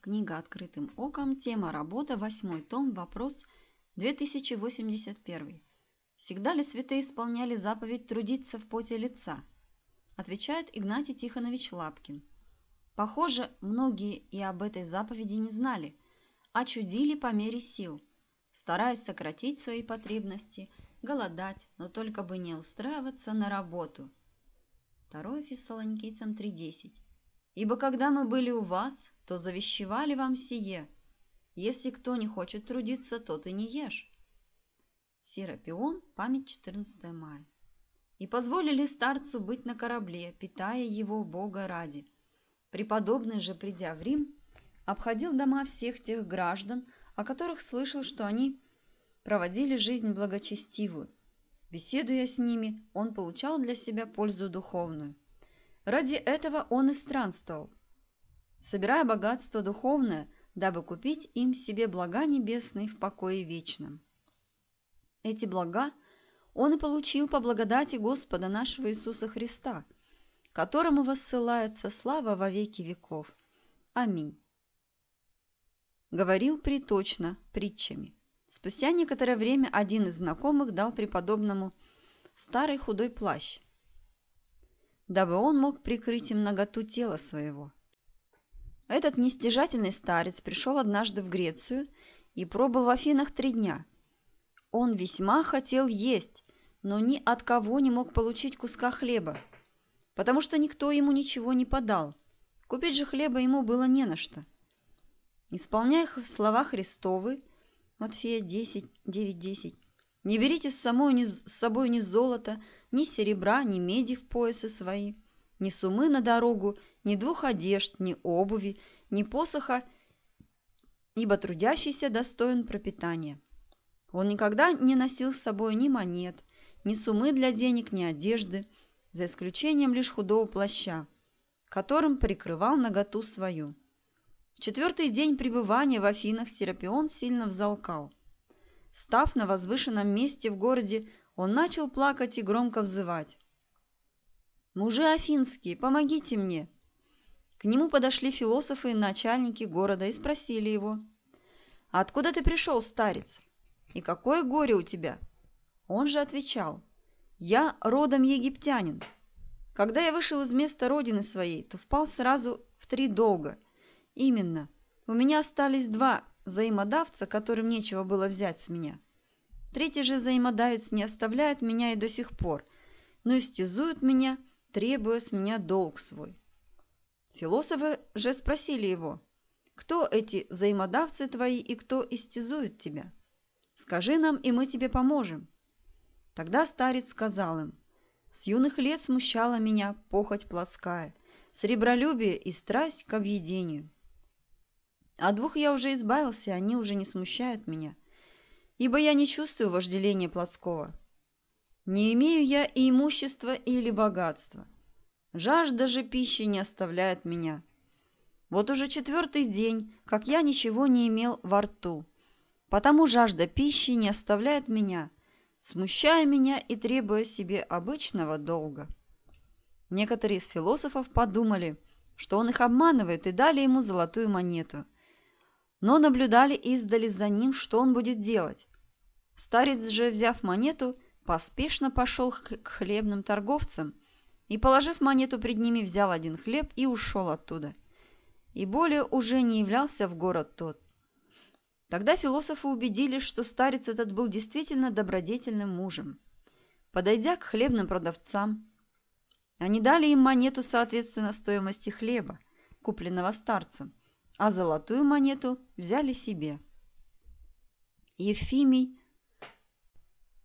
Книга «Открытым оком», тема «Работа», восьмой том, вопрос 2081. Всегда ли святые исполняли заповедь трудиться в поте лица? Отвечает Игнатий Тихонович Лапкин. Похоже, многие и об этой заповеди не знали, а чудили по мере сил, стараясь сократить свои потребности, голодать, но только бы не устраиваться на работу. 2 Фессалоникийцам 3.10 «Ибо когда мы были у вас, то завещевали вам сие. Если кто не хочет трудиться, тот и не ешь. Серапион, память 14 мая. И позволили старцу быть на корабле, питая его Бога ради. Преподобный же, придя в Рим, обходил дома всех тех граждан, о которых слышал, что они проводили жизнь благочестивую. Беседуя с ними, он получал для себя пользу духовную. Ради этого он и странствовал, собирая богатство духовное, дабы купить им себе блага небесные в покое вечном. Эти блага он и получил по благодати Господа нашего Иисуса Христа, которому воссылается слава во веки веков. Аминь. Говорил приточно притчами. Спустя некоторое время один из знакомых дал преподобному старый худой плащ, дабы он мог прикрыть им наготу тела своего – этот нестяжательный старец пришел однажды в Грецию и пробыл в Афинах три дня. Он весьма хотел есть, но ни от кого не мог получить куска хлеба, потому что никто ему ничего не подал. Купить же хлеба ему было не на что. Исполняя слова Христовы, Матфея 10, 9, 10, «Не берите с, собой ни золота, ни серебра, ни меди в поясы свои» ни сумы на дорогу, ни двух одежд, ни обуви, ни посоха, ибо трудящийся достоин пропитания. Он никогда не носил с собой ни монет, ни сумы для денег, ни одежды, за исключением лишь худого плаща, которым прикрывал наготу свою. В четвертый день пребывания в Афинах Серапион сильно взалкал. Став на возвышенном месте в городе, он начал плакать и громко взывать. «Мужи афинские, помогите мне!» К нему подошли философы и начальники города и спросили его, «Откуда ты пришел, старец? И какое горе у тебя?» Он же отвечал, «Я родом египтянин. Когда я вышел из места родины своей, то впал сразу в три долга. Именно, у меня остались два взаимодавца, которым нечего было взять с меня. Третий же взаимодавец не оставляет меня и до сих пор, но истязует меня – требуя с меня долг свой. Философы же спросили его, кто эти взаимодавцы твои и кто истязует тебя? Скажи нам, и мы тебе поможем. Тогда старец сказал им, с юных лет смущала меня похоть плотская, сребролюбие и страсть к объедению. А двух я уже избавился, они уже не смущают меня, ибо я не чувствую вожделения плотского – не имею я и имущества или богатства. Жажда же пищи не оставляет меня. Вот уже четвертый день, как я ничего не имел во рту. Потому жажда пищи не оставляет меня, смущая меня и требуя себе обычного долга. Некоторые из философов подумали, что он их обманывает, и дали ему золотую монету. Но наблюдали и издали за ним, что он будет делать. Старец же, взяв монету, – поспешно пошел к хлебным торговцам и, положив монету пред ними, взял один хлеб и ушел оттуда. И более уже не являлся в город тот. Тогда философы убедились, что старец этот был действительно добродетельным мужем. Подойдя к хлебным продавцам, они дали им монету соответственно стоимости хлеба, купленного старцем, а золотую монету взяли себе. Ефимий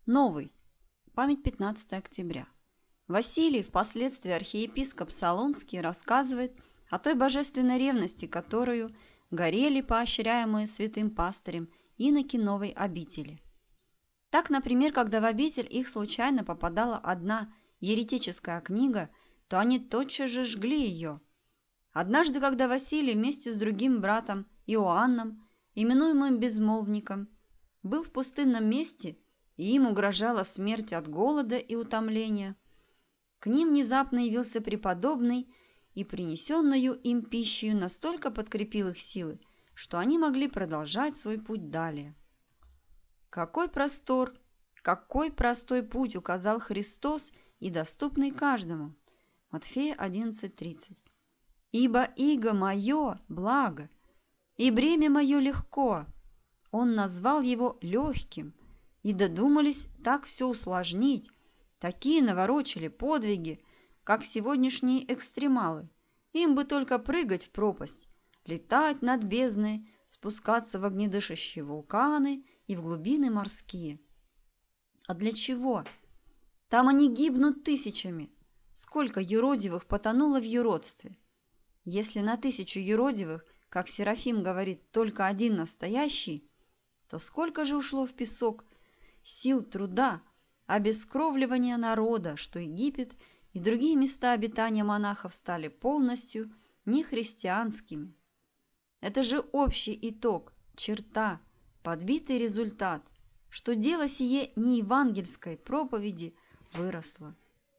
Новый Память 15 октября. Василий, впоследствии архиепископ Солонский, рассказывает о той божественной ревности, которую горели поощряемые святым пастырем иноки новой обители. Так, например, когда в обитель их случайно попадала одна еретическая книга, то они тотчас же жгли ее. Однажды, когда Василий вместе с другим братом Иоанном, именуемым Безмолвником, был в пустынном месте – им угрожала смерть от голода и утомления, к ним внезапно явился преподобный и принесенную им пищу настолько подкрепил их силы, что они могли продолжать свой путь далее. Какой простор, какой простой путь указал Христос и доступный каждому. Матфея 11:30. Ибо иго мое благо, и бремя мое легко. Он назвал его легким – и додумались так все усложнить. Такие наворочили подвиги, как сегодняшние экстремалы. Им бы только прыгать в пропасть, летать над бездной, спускаться в огнедышащие вулканы и в глубины морские. А для чего? Там они гибнут тысячами. Сколько юродивых потонуло в юродстве? Если на тысячу юродивых, как Серафим говорит, только один настоящий, то сколько же ушло в песок сил труда, обескровливания народа, что Египет и другие места обитания монахов стали полностью нехристианскими. Это же общий итог, черта, подбитый результат, что дело сие не евангельской проповеди выросло.